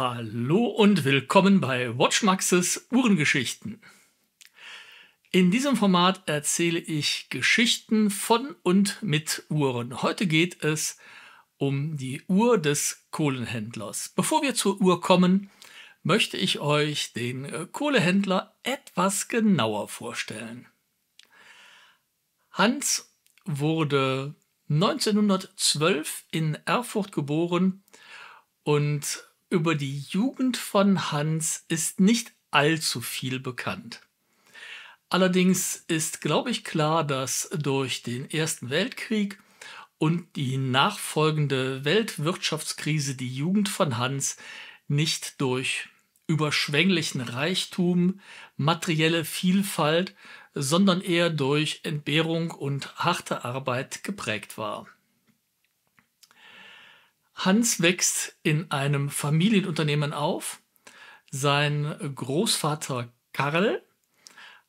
Hallo und willkommen bei Watchmaxes Uhrengeschichten. In diesem Format erzähle ich Geschichten von und mit Uhren. Heute geht es um die Uhr des Kohlenhändlers. Bevor wir zur Uhr kommen, möchte ich euch den Kohlehändler etwas genauer vorstellen. Hans wurde 1912 in Erfurt geboren und über die Jugend von Hans ist nicht allzu viel bekannt. Allerdings ist, glaube ich, klar, dass durch den Ersten Weltkrieg und die nachfolgende Weltwirtschaftskrise die Jugend von Hans nicht durch überschwänglichen Reichtum, materielle Vielfalt, sondern eher durch Entbehrung und harte Arbeit geprägt war. Hans wächst in einem Familienunternehmen auf. Sein Großvater Karl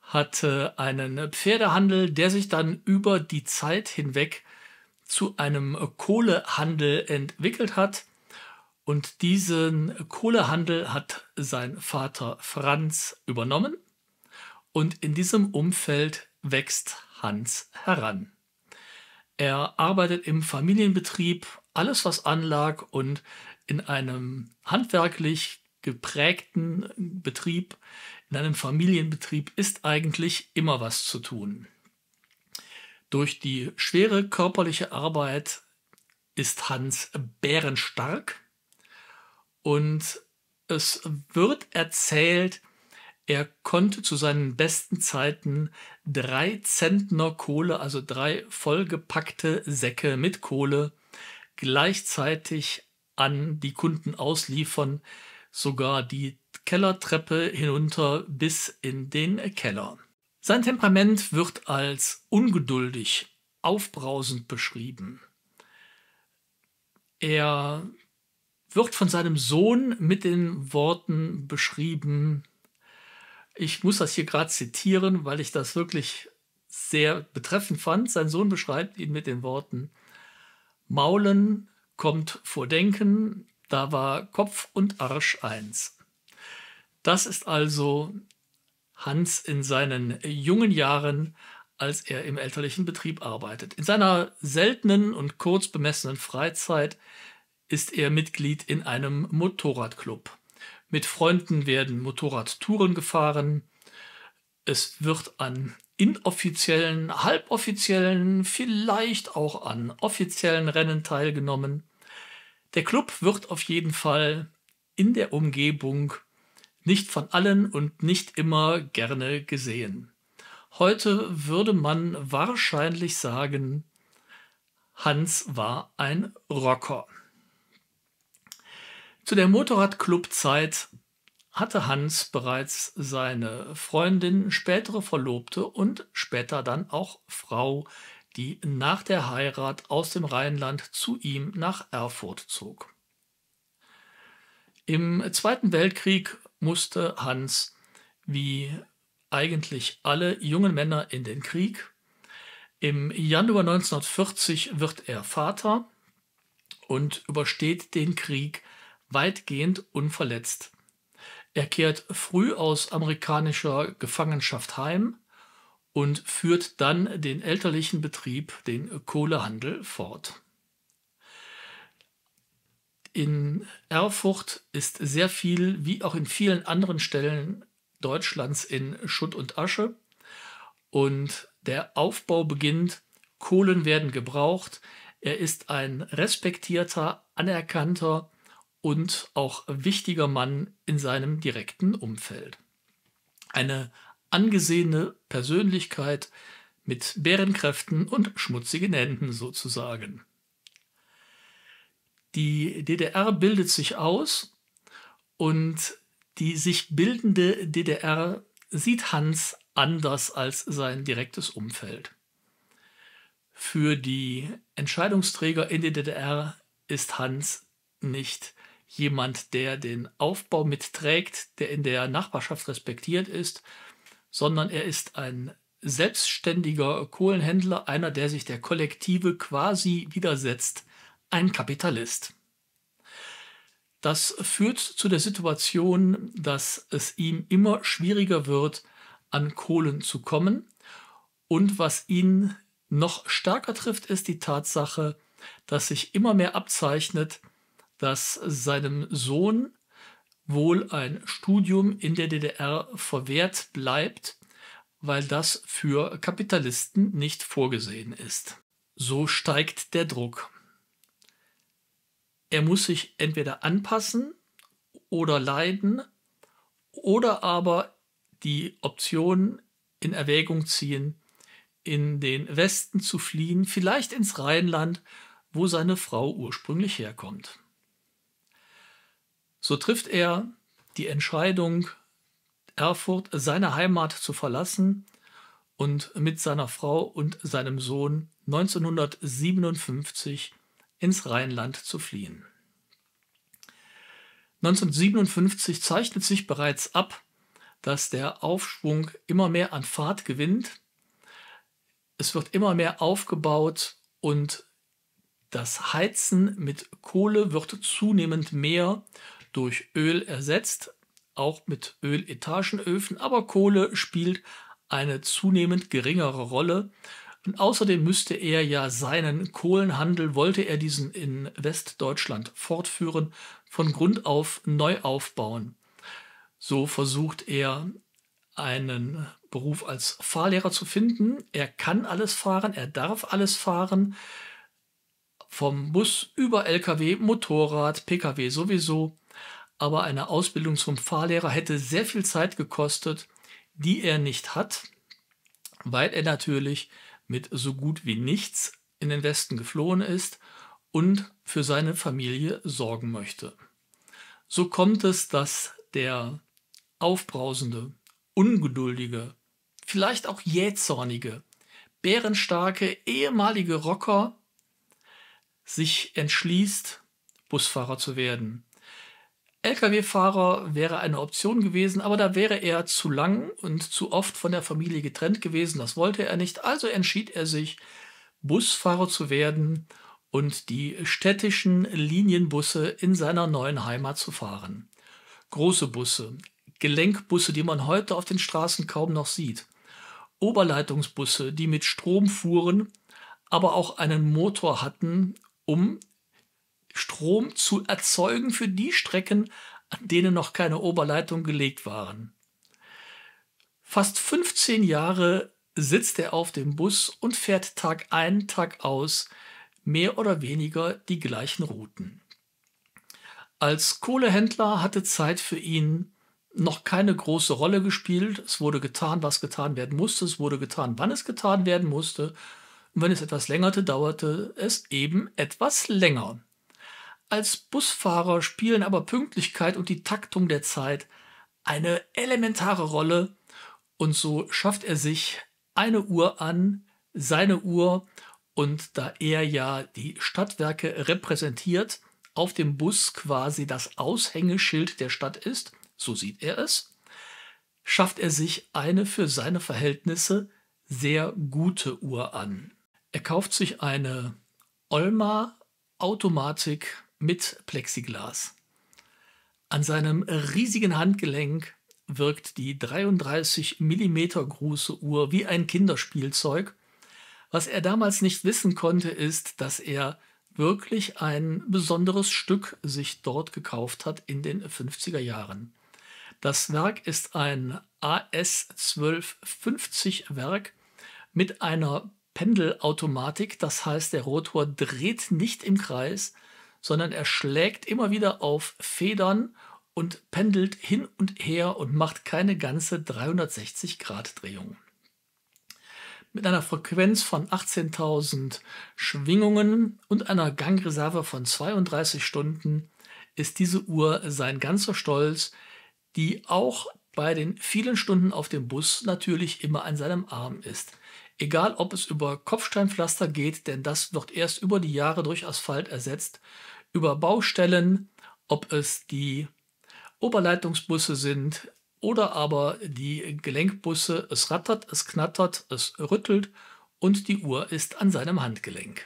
hatte einen Pferdehandel, der sich dann über die Zeit hinweg zu einem Kohlehandel entwickelt hat. Und diesen Kohlehandel hat sein Vater Franz übernommen. Und in diesem Umfeld wächst Hans heran. Er arbeitet im Familienbetrieb alles, was anlag und in einem handwerklich geprägten Betrieb, in einem Familienbetrieb ist eigentlich immer was zu tun. Durch die schwere körperliche Arbeit ist Hans bärenstark und es wird erzählt, er konnte zu seinen besten Zeiten drei Zentner Kohle, also drei vollgepackte Säcke mit Kohle, gleichzeitig an die Kunden ausliefern, sogar die Kellertreppe hinunter bis in den Keller. Sein Temperament wird als ungeduldig, aufbrausend beschrieben. Er wird von seinem Sohn mit den Worten beschrieben, ich muss das hier gerade zitieren, weil ich das wirklich sehr betreffend fand. Sein Sohn beschreibt ihn mit den Worten, Maulen kommt vor Denken, da war Kopf und Arsch eins. Das ist also Hans in seinen jungen Jahren, als er im elterlichen Betrieb arbeitet. In seiner seltenen und kurz bemessenen Freizeit ist er Mitglied in einem Motorradclub. Mit Freunden werden Motorradtouren gefahren. Es wird an inoffiziellen, halboffiziellen, vielleicht auch an offiziellen Rennen teilgenommen. Der Club wird auf jeden Fall in der Umgebung nicht von allen und nicht immer gerne gesehen. Heute würde man wahrscheinlich sagen, Hans war ein Rocker. Zu der Motorradclub-Zeit hatte Hans bereits seine Freundin, spätere Verlobte und später dann auch Frau, die nach der Heirat aus dem Rheinland zu ihm nach Erfurt zog. Im Zweiten Weltkrieg musste Hans, wie eigentlich alle jungen Männer, in den Krieg. Im Januar 1940 wird er Vater und übersteht den Krieg weitgehend unverletzt. Er kehrt früh aus amerikanischer Gefangenschaft heim und führt dann den elterlichen Betrieb, den Kohlehandel, fort. In Erfurt ist sehr viel, wie auch in vielen anderen Stellen Deutschlands, in Schutt und Asche. Und der Aufbau beginnt, Kohlen werden gebraucht. Er ist ein respektierter, anerkannter und auch wichtiger Mann in seinem direkten Umfeld. Eine angesehene Persönlichkeit mit Bärenkräften und schmutzigen Händen sozusagen. Die DDR bildet sich aus und die sich bildende DDR sieht Hans anders als sein direktes Umfeld. Für die Entscheidungsträger in der DDR ist Hans nicht jemand, der den Aufbau mitträgt, der in der Nachbarschaft respektiert ist, sondern er ist ein selbstständiger Kohlenhändler, einer, der sich der Kollektive quasi widersetzt, ein Kapitalist. Das führt zu der Situation, dass es ihm immer schwieriger wird, an Kohlen zu kommen. Und was ihn noch stärker trifft, ist die Tatsache, dass sich immer mehr abzeichnet, dass seinem Sohn wohl ein Studium in der DDR verwehrt bleibt, weil das für Kapitalisten nicht vorgesehen ist. So steigt der Druck. Er muss sich entweder anpassen oder leiden oder aber die Option in Erwägung ziehen, in den Westen zu fliehen, vielleicht ins Rheinland, wo seine Frau ursprünglich herkommt. So trifft er die Entscheidung, Erfurt, seine Heimat zu verlassen und mit seiner Frau und seinem Sohn 1957 ins Rheinland zu fliehen. 1957 zeichnet sich bereits ab, dass der Aufschwung immer mehr an Fahrt gewinnt. Es wird immer mehr aufgebaut und das Heizen mit Kohle wird zunehmend mehr durch Öl ersetzt, auch mit Öletagenöfen, aber Kohle spielt eine zunehmend geringere Rolle. Und außerdem müsste er ja seinen Kohlenhandel, wollte er diesen in Westdeutschland fortführen, von Grund auf neu aufbauen. So versucht er einen Beruf als Fahrlehrer zu finden. Er kann alles fahren, er darf alles fahren. Vom Bus über Lkw, Motorrad, Pkw sowieso aber eine Ausbildung zum Fahrlehrer hätte sehr viel Zeit gekostet, die er nicht hat, weil er natürlich mit so gut wie nichts in den Westen geflohen ist und für seine Familie sorgen möchte. So kommt es, dass der aufbrausende, ungeduldige, vielleicht auch jähzornige, bärenstarke ehemalige Rocker sich entschließt, Busfahrer zu werden. Lkw-Fahrer wäre eine Option gewesen, aber da wäre er zu lang und zu oft von der Familie getrennt gewesen. Das wollte er nicht. Also entschied er sich, Busfahrer zu werden und die städtischen Linienbusse in seiner neuen Heimat zu fahren. Große Busse, Gelenkbusse, die man heute auf den Straßen kaum noch sieht, Oberleitungsbusse, die mit Strom fuhren, aber auch einen Motor hatten, um Strom zu erzeugen für die Strecken, an denen noch keine Oberleitung gelegt waren. Fast 15 Jahre sitzt er auf dem Bus und fährt Tag ein, Tag aus mehr oder weniger die gleichen Routen. Als Kohlehändler hatte Zeit für ihn noch keine große Rolle gespielt. Es wurde getan, was getan werden musste. Es wurde getan, wann es getan werden musste. Und wenn es etwas längerte, dauerte es eben etwas länger. Als Busfahrer spielen aber Pünktlichkeit und die Taktung der Zeit eine elementare Rolle und so schafft er sich eine Uhr an, seine Uhr und da er ja die Stadtwerke repräsentiert, auf dem Bus quasi das Aushängeschild der Stadt ist, so sieht er es, schafft er sich eine für seine Verhältnisse sehr gute Uhr an. Er kauft sich eine Olma Automatik mit Plexiglas. An seinem riesigen Handgelenk wirkt die 33 mm große Uhr wie ein Kinderspielzeug. Was er damals nicht wissen konnte, ist, dass er wirklich ein besonderes Stück sich dort gekauft hat in den 50er Jahren. Das Werk ist ein AS1250 Werk mit einer Pendelautomatik, das heißt der Rotor dreht nicht im Kreis, sondern er schlägt immer wieder auf Federn und pendelt hin und her und macht keine ganze 360-Grad-Drehung. Mit einer Frequenz von 18.000 Schwingungen und einer Gangreserve von 32 Stunden ist diese Uhr sein ganzer Stolz, die auch bei den vielen Stunden auf dem Bus natürlich immer an seinem Arm ist. Egal, ob es über Kopfsteinpflaster geht, denn das wird erst über die Jahre durch Asphalt ersetzt, über Baustellen, ob es die Oberleitungsbusse sind oder aber die Gelenkbusse. Es rattert, es knattert, es rüttelt und die Uhr ist an seinem Handgelenk.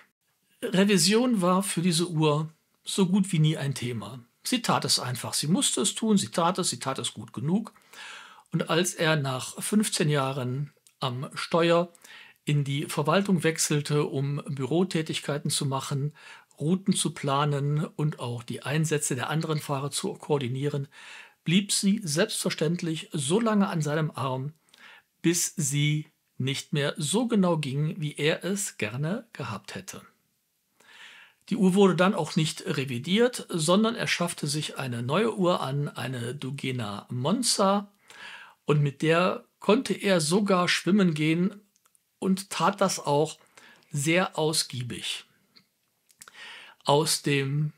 Revision war für diese Uhr so gut wie nie ein Thema. Sie tat es einfach, sie musste es tun, sie tat es, sie tat es gut genug. Und als er nach 15 Jahren am Steuer in die Verwaltung wechselte, um Bürotätigkeiten zu machen, Routen zu planen und auch die Einsätze der anderen Fahrer zu koordinieren, blieb sie selbstverständlich so lange an seinem Arm, bis sie nicht mehr so genau ging, wie er es gerne gehabt hätte. Die Uhr wurde dann auch nicht revidiert, sondern er schaffte sich eine neue Uhr an, eine Dugena Monza, und mit der konnte er sogar schwimmen gehen, und tat das auch sehr ausgiebig. Aus dem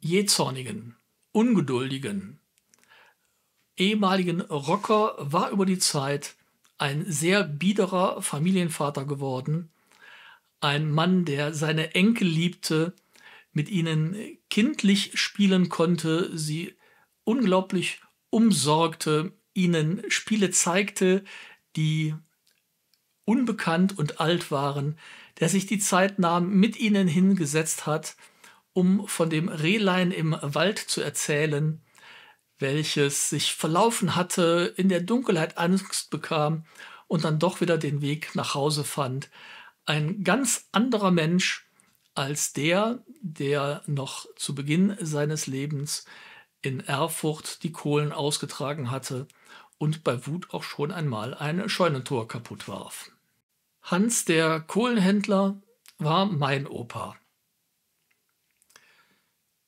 jähzornigen, ungeduldigen, ehemaligen Rocker war über die Zeit ein sehr biederer Familienvater geworden, ein Mann, der seine Enkel liebte, mit ihnen kindlich spielen konnte, sie unglaublich umsorgte, ihnen Spiele zeigte, die unbekannt und alt waren, der sich die Zeit nahm, mit ihnen hingesetzt hat, um von dem Rehlein im Wald zu erzählen, welches sich verlaufen hatte, in der Dunkelheit Angst bekam und dann doch wieder den Weg nach Hause fand. Ein ganz anderer Mensch als der, der noch zu Beginn seines Lebens in Erfurt die Kohlen ausgetragen hatte und bei Wut auch schon einmal ein Scheunentor kaputt warf. Hans, der Kohlenhändler, war mein Opa.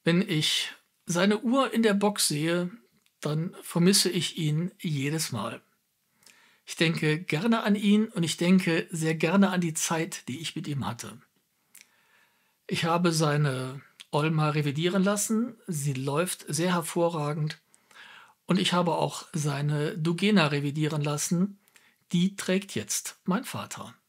Wenn ich seine Uhr in der Box sehe, dann vermisse ich ihn jedes Mal. Ich denke gerne an ihn und ich denke sehr gerne an die Zeit, die ich mit ihm hatte. Ich habe seine Olma revidieren lassen, sie läuft sehr hervorragend und ich habe auch seine Dugena revidieren lassen, die trägt jetzt mein Vater.